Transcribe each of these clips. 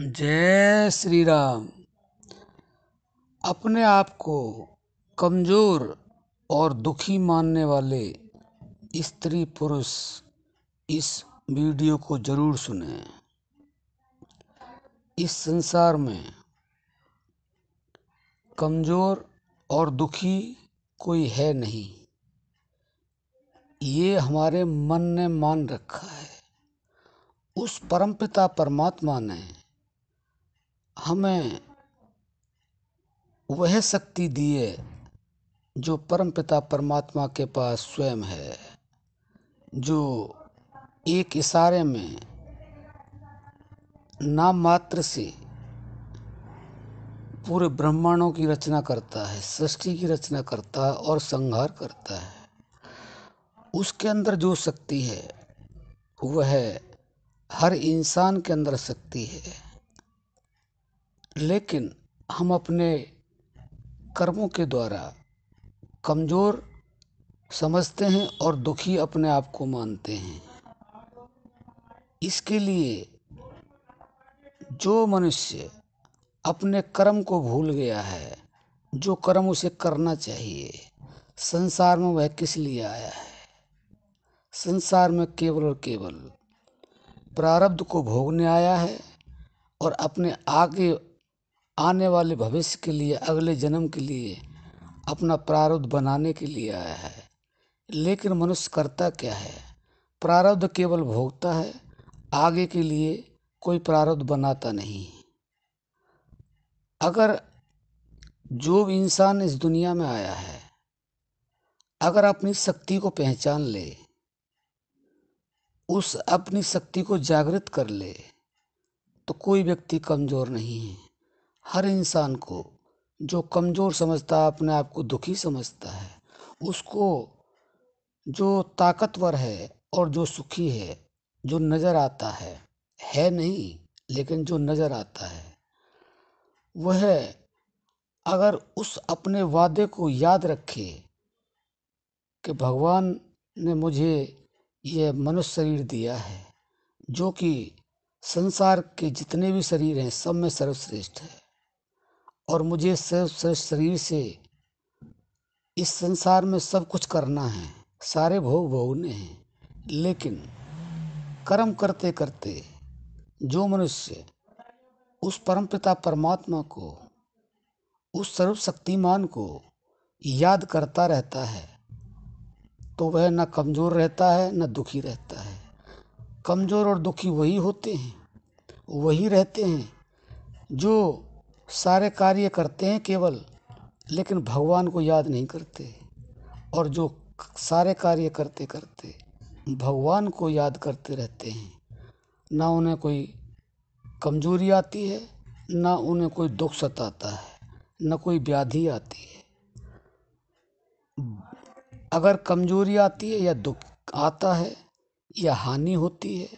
जय श्री राम अपने आप को कमज़ोर और दुखी मानने वाले स्त्री पुरुष इस वीडियो को ज़रूर सुने इस संसार में कमज़ोर और दुखी कोई है नहीं ये हमारे मन ने मान रखा है उस परमपिता परमात्मा ने हमें वह शक्ति दिए जो परमपिता परमात्मा के पास स्वयं है जो एक इशारे में नाम मात्र से पूरे ब्रह्मांडों की रचना करता है सृष्टि की रचना करता है और संहार करता है उसके अंदर जो शक्ति है वह हर इंसान के अंदर शक्ति है लेकिन हम अपने कर्मों के द्वारा कमजोर समझते हैं और दुखी अपने आप को मानते हैं इसके लिए जो मनुष्य अपने कर्म को भूल गया है जो कर्म उसे करना चाहिए संसार में वह किस लिए आया है संसार में केवल और केवल प्रारब्ध को भोगने आया है और अपने आगे आने वाले भविष्य के लिए अगले जन्म के लिए अपना प्रारब्ध बनाने के लिए आया है लेकिन मनुष्य करता क्या है प्रारब्ध केवल भोगता है आगे के लिए कोई प्रारब्ध बनाता नहीं अगर जो भी इंसान इस दुनिया में आया है अगर अपनी शक्ति को पहचान ले उस अपनी शक्ति को जागृत कर ले तो कोई व्यक्ति कमज़ोर नहीं है हर इंसान को जो कमजोर समझता है अपने आप को दुखी समझता है उसको जो ताकतवर है और जो सुखी है जो नजर आता है है नहीं लेकिन जो नजर आता है वह अगर उस अपने वादे को याद रखे कि भगवान ने मुझे यह मनुष्य शरीर दिया है जो कि संसार के जितने भी शरीर हैं सब में सर्वश्रेष्ठ है और मुझे सर्वश्रेष्ठ शरीर से इस संसार में सब कुछ करना है सारे भोग भोगने हैं लेकिन कर्म करते करते जो मनुष्य उस परमपिता परमात्मा को उस सर्वशक्तिमान को याद करता रहता है तो वह न कमज़ोर रहता है न दुखी रहता है कमज़ोर और दुखी वही होते हैं वही रहते हैं जो सारे कार्य करते हैं केवल लेकिन भगवान को याद नहीं करते और जो सारे कार्य करते करते भगवान को याद करते रहते हैं ना उन्हें कोई कमजोरी आती है ना उन्हें कोई दुख सताता है ना कोई व्याधि आती है अगर कमजोरी आती है या दुख आता है या हानि होती है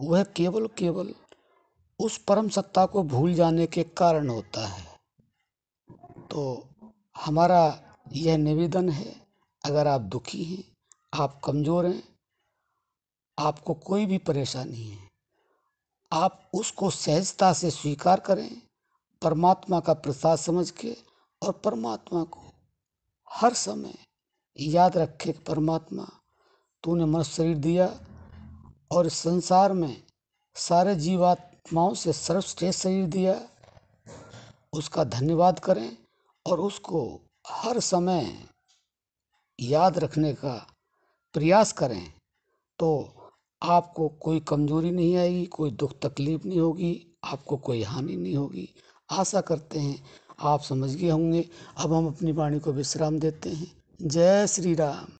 वह केवल केवल उस परम सत्ता को भूल जाने के कारण होता है तो हमारा यह निवेदन है अगर आप दुखी हैं आप कमज़ोर हैं आपको कोई भी परेशानी है आप उसको सहजता से स्वीकार करें परमात्मा का प्रसाद समझ के और परमात्मा को हर समय याद रखे कि परमात्मा तूने मन शरीर दिया और संसार में सारे जीवात आत्माओं से सर्वश्रेष्ठ शरीर दिया उसका धन्यवाद करें और उसको हर समय याद रखने का प्रयास करें तो आपको कोई कमजोरी नहीं आएगी कोई दुख तकलीफ नहीं होगी आपको कोई हानि नहीं होगी आशा करते हैं आप समझ गए होंगे अब हम अपनी वाणी को विश्राम देते हैं जय श्री राम